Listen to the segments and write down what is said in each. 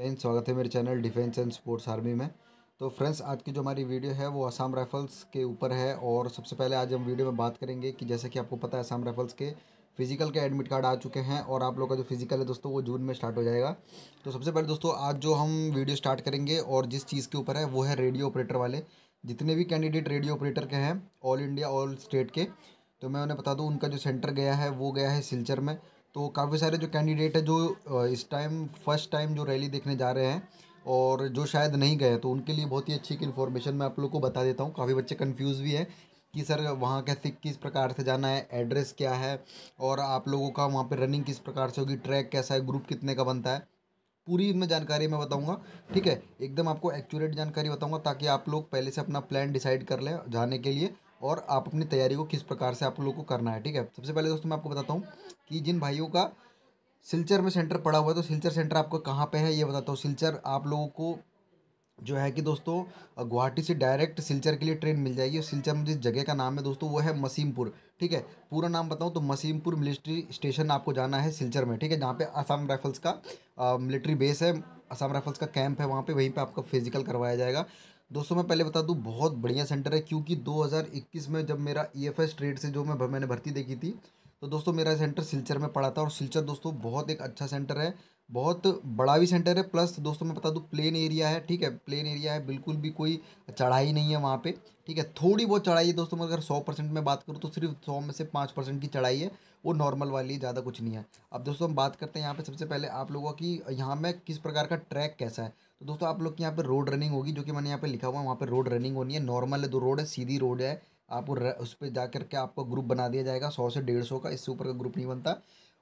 जैन स्वागत है मेरे channel defence and sports army में तो फ्रेंड्स आज की जो हमारी वीडियो है वो असम राइफल्स के ऊपर है और सबसे पहले आज हम वीडियो में बात करेंगे कि जैसे कि आपको पता है असम राइफल्स के फिजिकल के एडमिट कार्ड आ चुके हैं और आप लोग का जो फिजिकल है दोस्तों वो जून में स्टार्ट हो जाएगा तो सबसे पहले दोस्तों आज जो हम वीडियो स्टार्ट करेंगे और जिस चीज़ के ऊपर है वो है रेडियो ऑपरेटर वाले जितने भी कैंडिडेट रेडियो ऑपरेटर के हैं ऑल इंडिया ऑल स्टेट के तो मैं उन्हें बता दूँ उनका जो सेंटर गया है वो गया है सिलचर में तो काफ़ी सारे जो कैंडिडेट है जो इस टाइम फर्स्ट टाइम जो रैली देखने जा रहे हैं और जो शायद नहीं गए तो उनके लिए बहुत ही अच्छी एक इन्फॉर्मेशन मैं आप लोग को बता देता हूँ काफ़ी बच्चे कन्फ्यूज़ भी है कि सर वहाँ कैसे किस प्रकार से जाना है एड्रेस क्या है और आप लोगों का वहाँ पर रनिंग किस प्रकार से होगी ट्रैक कैसा है ग्रुप कितने का बनता है पूरी इसमें जानकारी मैं बताऊंगा ठीक है एकदम आपको एक्यूरेट जानकारी बताऊंगा ताकि आप लोग पहले से अपना प्लान डिसाइड कर लें जाने के लिए और आप अपनी तैयारी को किस प्रकार से आप लोग को करना है ठीक है सबसे पहले दोस्तों मैं आपको बताता हूँ कि जिन भाइयों का सिलचर में सेंटर पड़ा हुआ है तो सिलचर सेंटर आपको कहाँ पे है ये बताता हूँ सिलचर आप लोगों को जो है कि दोस्तों गुवाहाटी से डायरेक्ट सिलचर के लिए ट्रेन मिल जाएगी और सिलचर में जिस जगह का नाम है दोस्तों वो है मसीमपुर ठीक है पूरा नाम बताऊँ तो मसीमपुर मिलिट्री स्टेशन आपको जाना है सिलचर में ठीक है जहाँ पर आसाम राइफल्स का मिलिट्री बेस है असम राइफल्स का कैंप है वहाँ पे वहीं पे आपका फिजिकल करवाया जाएगा दोस्तों मैं पहले बता दूं बहुत बढ़िया सेंटर है क्योंकि 2021 में जब मेरा ईएफएस e ट्रेड से जो मैं मैंने भर्ती देखी थी तो दोस्तों मेरा सेंटर सिलचर में पड़ा था और सिलचर दोस्तों बहुत एक अच्छा सेंटर है बहुत बड़ा भी सेंटर है प्लस दोस्तों मैं बता दूँ प्लेन एरिया है ठीक है प्लेन एरिया है बिल्कुल भी कोई चढ़ाई नहीं है वहाँ पे ठीक है थोड़ी बहुत चढ़ाई है दोस्तों मैं अगर सौ परसेंट में बात करूँ तो सिर्फ सौ में से पाँच परसेंट की चढ़ाई है वो नॉर्मल वाली ज़्यादा कुछ नहीं है अब दोस्तों हम बात करते हैं यहाँ पे सबसे पहले आप लोगों की यहाँ में किस प्रकार का ट्रैक कैसा है तो दोस्तों आप लोग की यहाँ पर रोड रनिंग होगी जो कि मैंने यहाँ पर लिखा हुआ है वहाँ पर रोड रनिंग होनी है नॉर्मल दो रोड है सीधी रोड है आपको उस पर जा करके आपका ग्रुप बना दिया जाएगा सौ से डेढ़ सौ का इससे ऊपर का ग्रुप नहीं बनता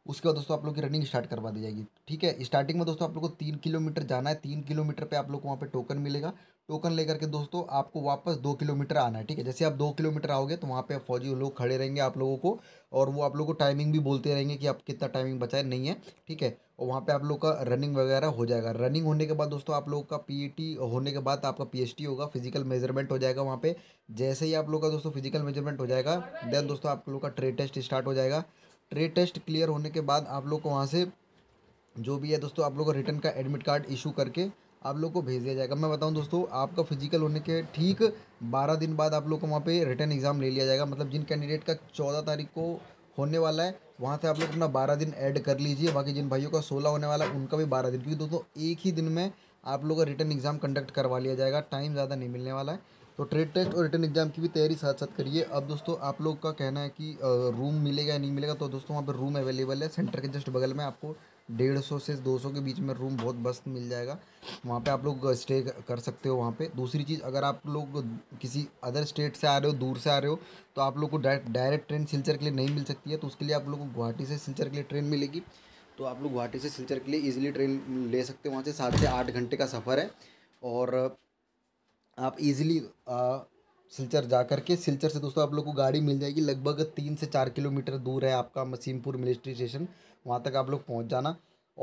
उसके बाद दोस्तों आप लोग की रनिंग स्टार्ट करवा दी जाएगी ठीक है स्टार्टिंग में दोस्तों आप लोग को तीन किलोमीटर जाना है तीन किलोमीटर पे आप लोग को वहाँ पे टोकन मिलेगा टोकन लेकर के दोस्तों आपको वापस दो किलोमीटर आना है ठीक है जैसे आप दो किलोमीटर आओगे तो वहाँ पे फौजी लोग खड़े रहेंगे आप लोगों को और वो आप लोग को टाइमिंग भी बोलते रहेंगे कि आप कितना टाइमिंग बचाए नहीं है ठीक है और वहाँ पे आप लोग का रनिंग वगैरह हो जाएगा रनिंग होने के बाद दोस्तों आप लोग का पी e होने के बाद आपका पी होगा फिजिकल मेजरमेंट हो जाएगा वहाँ पे जैसे ही आप लोग का दोस्तों फिजिकल मेजरमेंट हो जाएगा देन दोस्तों आप लोग का ट्रेड टेस्ट स्टार्ट हो जाएगा ट्रे टेस्ट क्लियर होने के बाद आप लोग को वहाँ से जो भी है दोस्तों आप लोग को रिटर्न का एडमिट कार्ड इशू करके आप लोग को भेज दिया जाएगा मैं बताऊं दोस्तों आपका फिजिकल होने के ठीक 12 दिन बाद आप लोग को वहाँ पे रिटर्न एग्ज़ाम ले लिया जाएगा मतलब जिन कैंडिडेट का 14 तारीख को होने वाला है वहाँ से आप लोग अपना बारह दिन ऐड कर लीजिए बाकी जिन भाइयों का सोलह होने वाला है उनका भी बारह दिन क्योंकि दोस्तों एक ही दिन में आप लोग का रिटर्न एग्ज़ाम कंडक्ट करवा लिया जाएगा टाइम ज़्यादा नहीं मिलने वाला है तो ट्रेड टेस्ट और रिटर्न एग्जाम की भी तैयारी साथ साथ करिए अब दोस्तों आप लोग का कहना है कि रूम मिलेगा या नहीं मिलेगा तो दोस्तों वहाँ पर रूम अवेलेबल है सेंटर के जस्ट बगल में आपको डेढ़ सौ से दो सौ के बीच में रूम बहुत बस्त मिल जाएगा वहाँ पे आप लोग स्टे कर सकते हो वहाँ पे दूसरी चीज़ अगर आप लोग किसी अदर स्टेट से आ रहे हो दूर से आ रहे हो तो आप लोग को डायरेक्ट ट्रेन सिलचर के लिए नहीं मिल सकती है तो उसके लिए आप लोग को गुवाहाटी से सिलचर के लिए ट्रेन मिलेगी तो आप लोग गुवाहाटी से सिलचर के लिए ईजिली ट्रेन ले सकते हो वहाँ से सात से आठ घंटे का सफ़र है और आप इजीली सिलचर जा कर के सिलचर से दोस्तों आप लोग को गाड़ी मिल जाएगी लगभग तीन से चार किलोमीटर दूर है आपका मसीमपुर मिलिट्री स्टेशन वहाँ तक आप लोग पहुँच जाना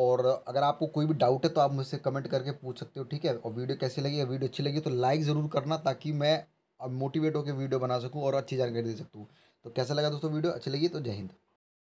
और अगर आपको कोई भी डाउट है तो आप मुझसे कमेंट करके पूछ सकते हो ठीक है और वीडियो कैसी लगी या वीडियो अच्छी लगी तो लाइक ज़रूर करना ताकि मैं मोटिवेट होकर वीडियो बना सकूँ और अच्छी जानकारी दे सकूँ तो कैसा लगा दोस्तों वीडियो अच्छी लगी तो जय हिंद